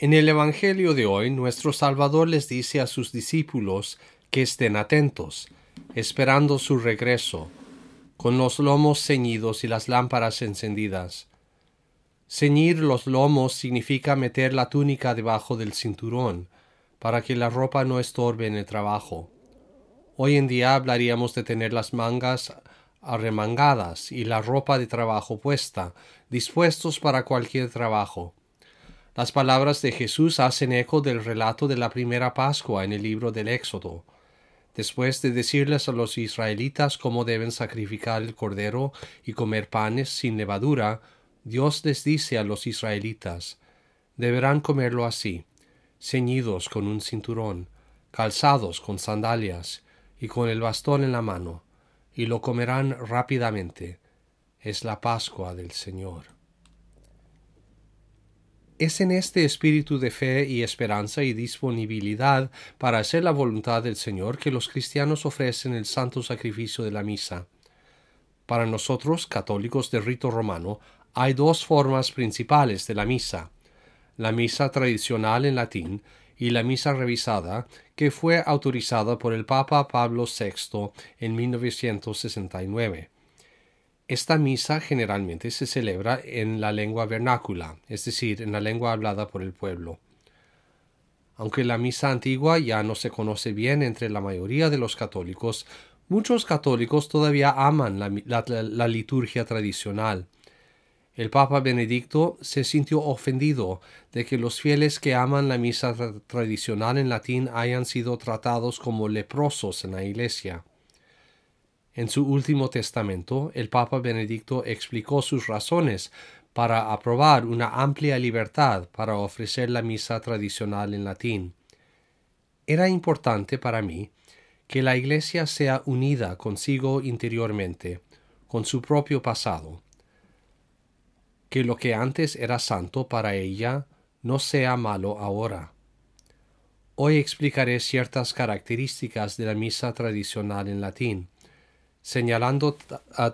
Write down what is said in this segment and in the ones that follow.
En el Evangelio de hoy, nuestro Salvador les dice a sus discípulos que estén atentos, esperando su regreso, con los lomos ceñidos y las lámparas encendidas. Ceñir los lomos significa meter la túnica debajo del cinturón, para que la ropa no estorbe en el trabajo. Hoy en día hablaríamos de tener las mangas arremangadas y la ropa de trabajo puesta, dispuestos para cualquier trabajo. Las palabras de Jesús hacen eco del relato de la primera Pascua en el libro del Éxodo. Después de decirles a los israelitas cómo deben sacrificar el cordero y comer panes sin levadura, Dios les dice a los israelitas, deberán comerlo así, ceñidos con un cinturón, calzados con sandalias y con el bastón en la mano, y lo comerán rápidamente. Es la Pascua del Señor. Es en este espíritu de fe y esperanza y disponibilidad para hacer la voluntad del Señor que los cristianos ofrecen el santo sacrificio de la misa. Para nosotros, católicos de rito romano, hay dos formas principales de la misa, la misa tradicional en latín y la misa revisada, que fue autorizada por el Papa Pablo VI en 1969. Esta misa generalmente se celebra en la lengua vernácula, es decir, en la lengua hablada por el pueblo. Aunque la misa antigua ya no se conoce bien entre la mayoría de los católicos, muchos católicos todavía aman la, liturgia tradicional. El Papa Benedicto se sintió ofendido de que los fieles que aman la misa tradicional en latín hayan sido tratados como leprosos en la Iglesia. En su último testamento, el Papa Benedicto explicó sus razones para aprobar una amplia libertad para ofrecer la misa tradicional en latín. Era importante para mí que la Iglesia sea unida consigo interiormente, con su propio pasado, que lo que antes era santo para ella no sea malo ahora. Hoy explicaré ciertas características de la misa tradicional en latín señalando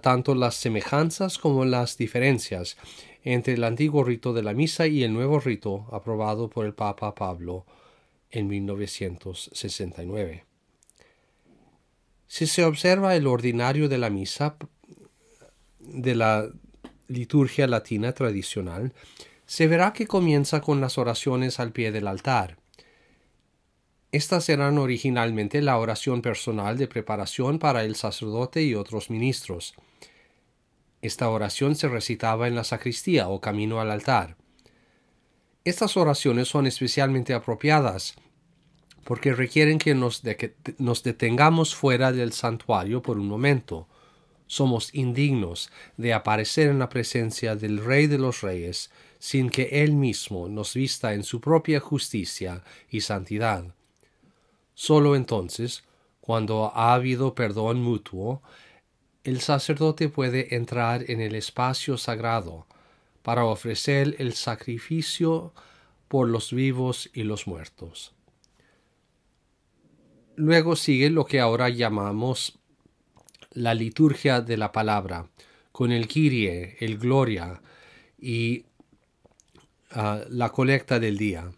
tanto las semejanzas como las diferencias entre el antiguo rito de la misa y el nuevo rito aprobado por el Papa Pablo en 1969. Si se observa el ordinario de la misa de la liturgia latina tradicional, se verá que comienza con las oraciones al pie del altar, estas eran originalmente la oración personal de preparación para el sacerdote y otros ministros. Esta oración se recitaba en la sacristía o camino al altar. Estas oraciones son especialmente apropiadas porque requieren que nos, nos detengamos fuera del santuario por un momento. Somos indignos de aparecer en la presencia del Rey de los Reyes sin que Él mismo nos vista en su propia justicia y santidad. Solo entonces, cuando ha habido perdón mutuo, el sacerdote puede entrar en el espacio sagrado para ofrecer el sacrificio por los vivos y los muertos. Luego sigue lo que ahora llamamos la liturgia de la palabra, con el kirie, el Gloria y ah, la colecta del día.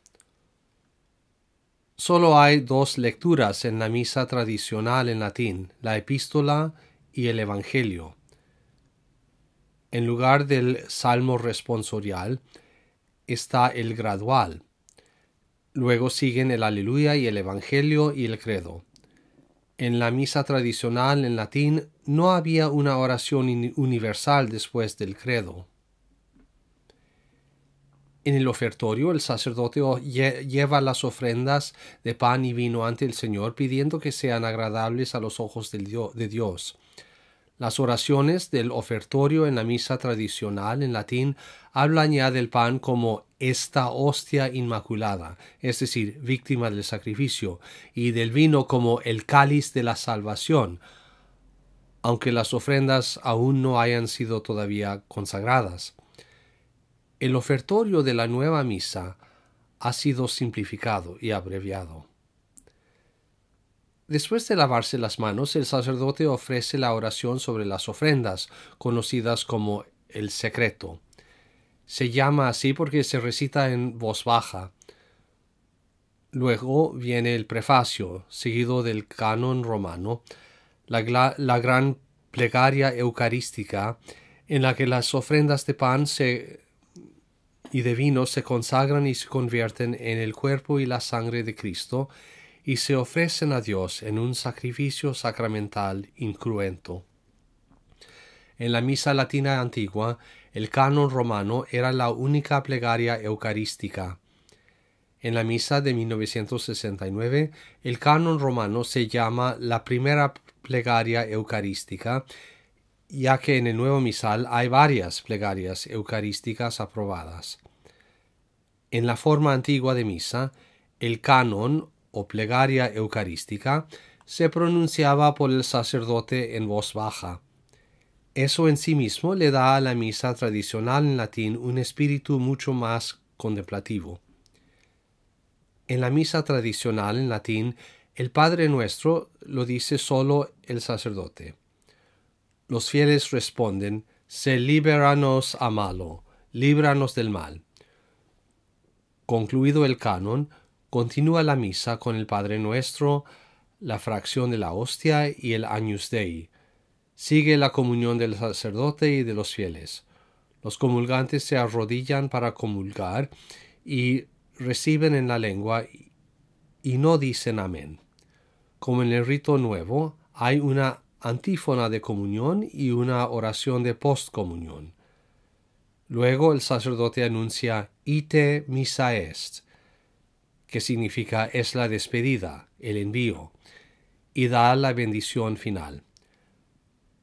Solo hay dos lecturas en la misa tradicional en latín, la epístola y el Evangelio. En lugar del salmo responsorial está el gradual. Luego siguen el aleluya y el Evangelio y el credo. En la misa tradicional en latín no había una oración universal después del credo en el ofertorio el sacerdote lleva las ofrendas de pan y vino ante el Señor pidiendo que sean agradables a los ojos de Dios. Las oraciones del ofertorio en la misa tradicional en latín hablan ya del pan como esta hostia inmaculada, es decir, víctima del sacrificio, y del vino como el cáliz de la salvación, aunque las ofrendas aún no hayan sido todavía consagradas. El ofertorio de la nueva misa ha sido simplificado y abreviado. Después de lavarse las manos, el sacerdote ofrece la oración sobre las ofrendas, conocidas como el secreto. Se llama así porque se recita en voz baja. Luego viene el prefacio, seguido del canon romano, la, gran plegaria eucarística, en la que las ofrendas de pan se y de vino se consagran y se convierten en el cuerpo y la sangre de Cristo y se ofrecen a Dios en un sacrificio sacramental incruento. En la misa latina antigua, el canon romano era la única plegaria eucarística. En la misa de 1969, el canon romano se llama la primera plegaria eucarística ya que en el nuevo misal hay varias plegarias eucarísticas aprobadas. En la forma antigua de misa, el canon o plegaria eucarística se pronunciaba por el sacerdote en voz baja. Eso en sí mismo le da a la misa tradicional en latín un espíritu mucho más contemplativo. En la misa tradicional en latín, el Padre Nuestro lo dice solo el sacerdote. Los fieles responden, se liberanos a malo, líbranos del mal. Concluido el canon, continúa la misa con el Padre Nuestro, la fracción de la hostia y el Agnus Dei. Sigue la comunión del sacerdote y de los fieles. Los comulgantes se arrodillan para comulgar y reciben en la lengua y no dicen amén. Como en el rito nuevo, hay una antífona de comunión y una oración de postcomunión. Luego el sacerdote anuncia Ite misa est, que significa es la despedida, el envío, y da la bendición final.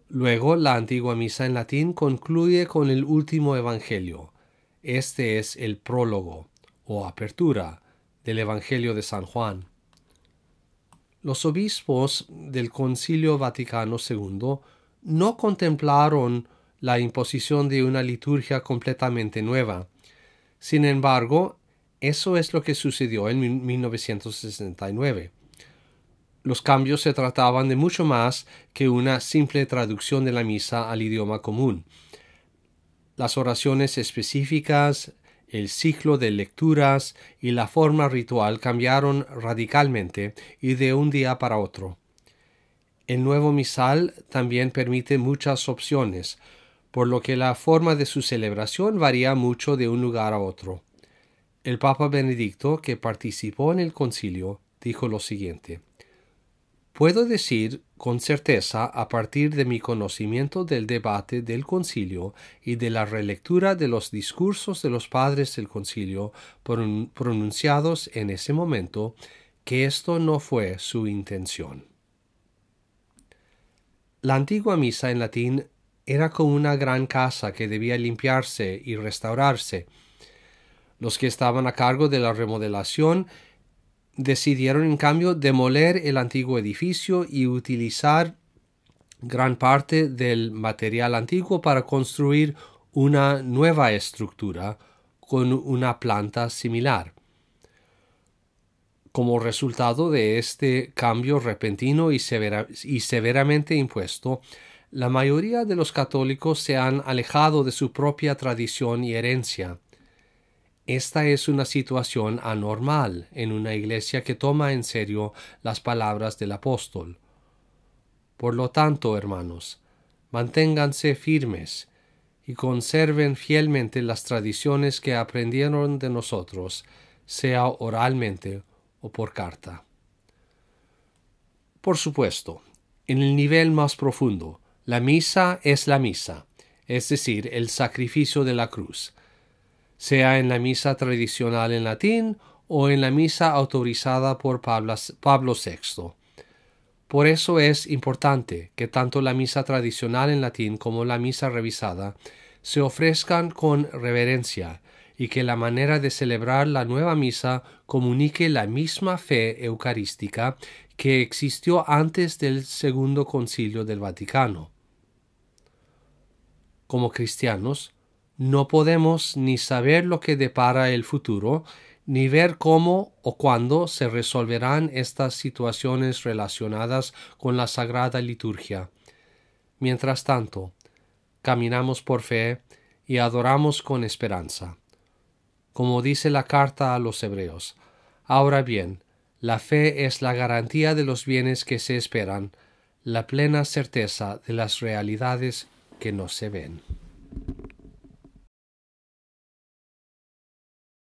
Luego la antigua misa en latín concluye con el último evangelio. Este es el prólogo o apertura del evangelio de San Juan los obispos del Concilio Vaticano II no contemplaron la imposición de una liturgia completamente nueva. Sin embargo, eso es lo que sucedió en 1969. Los cambios se trataban de mucho más que una simple traducción de la misa al idioma común. Las oraciones específicas, el ciclo de lecturas y la forma ritual cambiaron radicalmente y de un día para otro. El nuevo misal también permite muchas opciones, por lo que la forma de su celebración varía mucho de un lugar a otro. El Papa Benedicto, que participó en el concilio, dijo lo siguiente Puedo decir con certeza, a partir de mi conocimiento del debate del concilio y de la relectura de los discursos de los padres del concilio pronunciados en ese momento, que esto no fue su intención. La antigua misa en latín era como una gran casa que debía limpiarse y restaurarse. Los que estaban a cargo de la remodelación decidieron en cambio demoler el antiguo edificio y utilizar gran parte del material antiguo para construir una nueva estructura con una planta similar. Como resultado de este cambio repentino y, severamente impuesto, la mayoría de los católicos se han alejado de su propia tradición y herencia esta es una situación anormal en una iglesia que toma en serio las palabras del apóstol. Por lo tanto, hermanos, manténganse firmes y conserven fielmente las tradiciones que aprendieron de nosotros, sea oralmente o por carta. Por supuesto, en el nivel más profundo, la misa es la misa, es decir, el sacrificio de la cruz sea en la misa tradicional en latín o en la misa autorizada por Pablo VI. Por eso es importante que tanto la misa tradicional en latín como la misa revisada se ofrezcan con reverencia y que la manera de celebrar la nueva misa comunique la misma fe eucarística que existió antes del Segundo Concilio del Vaticano. Como cristianos, no podemos ni saber lo que depara el futuro, ni ver cómo o cuándo se resolverán estas situaciones relacionadas con la sagrada liturgia. Mientras tanto, caminamos por fe y adoramos con esperanza. Como dice la carta a los hebreos, ahora bien, la fe es la garantía de los bienes que se esperan, la plena certeza de las realidades que no se ven.